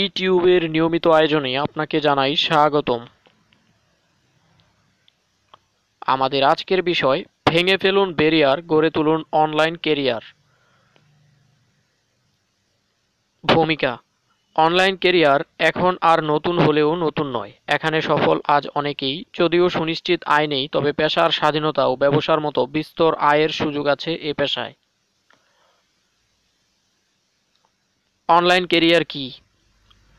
ইটিউবের নিয়মিত আয়োজনে আপনাকে জানাই স্বাগতম আমাদের আজকের বিষয় ভেঙে ফেলুন বেরিয়ার গড়ে তুলুন অনলাইন কেরিয়ার ভূমিকা অনলাইন কেরিয়ার এখন আর নতুন হলেও নতুন নয় এখানে সফল আজ অনেকেই যদিও সুনিশ্চিত আয় নেই তবে পেশার স্বাধীনতা ও ব্যবসার মতো বিস্তর আয়ের সুযোগ আছে এ পেশায় অনলাইন কেরিয়ার কী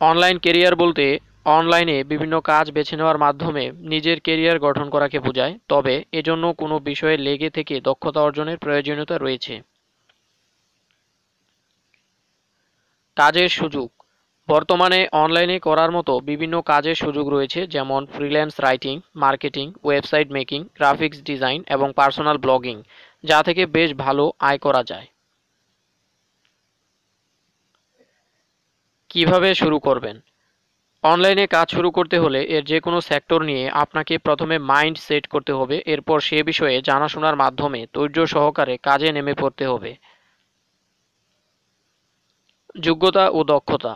অনলাইন কেরিয়ার বলতে অনলাইনে বিভিন্ন কাজ বেছে নেওয়ার মাধ্যমে নিজের কেরিয়ার গঠন করাকে বোঝায় তবে এজন্য কোনো বিষয়ে লেগে থেকে দক্ষতা অর্জনের প্রয়োজনীয়তা রয়েছে কাজের সুযোগ বর্তমানে অনলাইনে করার মতো বিভিন্ন কাজের সুযোগ রয়েছে যেমন freelance writing marketing website making graphics design এবং পার্সোনাল ব্লগিং যা থেকে বেশ ভালো আয় করা যায় কিভাবে শুরু করবেন অনলাইনে কাজ শুরু করতে হলে এর যে কোনো সেক্টর নিয়ে আপনাকে প্রথমে মাইন্ড সেট করতে হবে এরপর সে বিষয়ে জানাশোনার মাধ্যমে ধৈর্য সহকারে কাজে নেমে পড়তে হবে যোগ্যতা ও দক্ষতা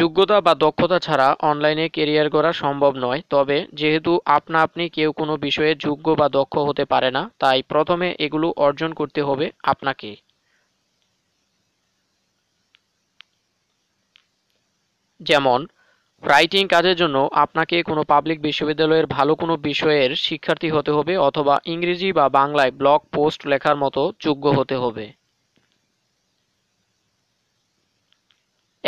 যোগ্যতা বা দক্ষতা ছাড়া অনলাইনে কেরিয়ার করা সম্ভব নয় তবে যেহেতু আপনা আপনি কেউ কোনো বিষয়ে যোগ্য বা দক্ষ হতে পারে না তাই প্রথমে এগুলো অর্জন করতে হবে আপনাকে যেমন রাইটিং কাজের জন্য আপনাকে কোনো পাবলিক বিশ্ববিদ্যালয়ের ভালো কোনো বিষয়ের শিক্ষার্থী হতে হবে অথবা ইংরেজি বা বাংলায় ব্লগ পোস্ট লেখার মতো যোগ্য হতে হবে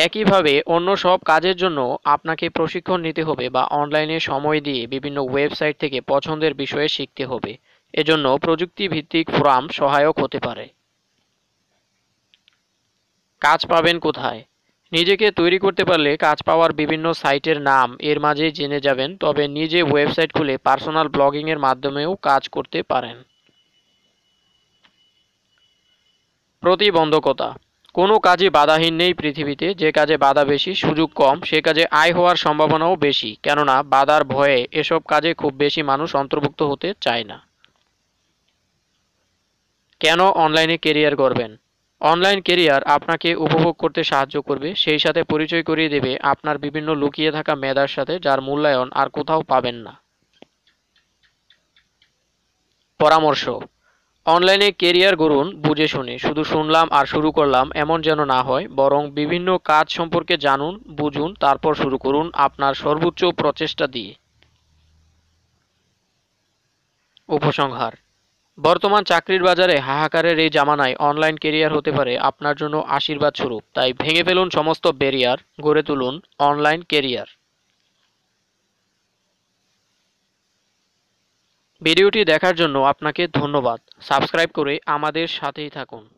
একইভাবে অন্য সব কাজের জন্য আপনাকে প্রশিক্ষণ নিতে হবে বা অনলাইনে সময় দিয়ে বিভিন্ন ওয়েবসাইট থেকে পছন্দের বিষয়ে শিখতে হবে এজন্য প্রযুক্তিভিত্তিক ফোরাম সহায়ক হতে পারে কাজ পাবেন কোথায় নিজেকে তৈরি করতে পারলে কাজ পাওয়ার বিভিন্ন সাইটের নাম এর মাঝেই জেনে যাবেন তবে নিজে ওয়েবসাইট খুলে পার্সোনাল ব্লগিংয়ের মাধ্যমেও কাজ করতে পারেন প্রতিবন্ধকতা কোনো কাজে বাধাহীন নেই পৃথিবীতে যে কাজে বাধা বেশি সুযোগ কম সে কাজে আয় হওয়ার সম্ভাবনাও বেশি কেননা বাধার ভয়ে এসব কাজে খুব বেশি মানুষ অন্তর্ভুক্ত হতে চায় না কেন অনলাইনে কেরিয়ার গড়বেন অনলাইন কেরিয়ার আপনাকে উপভোগ করতে সাহায্য করবে সেই সাথে পরিচয় করিয়ে দেবে আপনার বিভিন্ন লুকিয়ে থাকা মেধার সাথে যার মূল্যায়ন আর কোথাও পাবেন না পরামর্শ অনলাইনে কেরিয়ার গড়ুন বুঝে শুনে শুধু শুনলাম আর শুরু করলাম এমন যেন না হয় বরং বিভিন্ন কাজ সম্পর্কে জানুন বুঝুন তারপর শুরু করুন আপনার সর্বোচ্চ প্রচেষ্টা দিয়ে উপসংহার বর্তমান চাকরির বাজারে হাহাকারের এই জামানায় অনলাইন কেরিয়ার হতে পারে আপনার জন্য আশীর্বাদ স্বরূপ তাই ভেঙে ফেলুন সমস্ত ব্যারিয়ার গড়ে তুলুন অনলাইন কেরিয়ার ভিডিওটি দেখার জন্য আপনাকে ধন্যবাদ সাবস্ক্রাইব করে আমাদের সাথেই থাকুন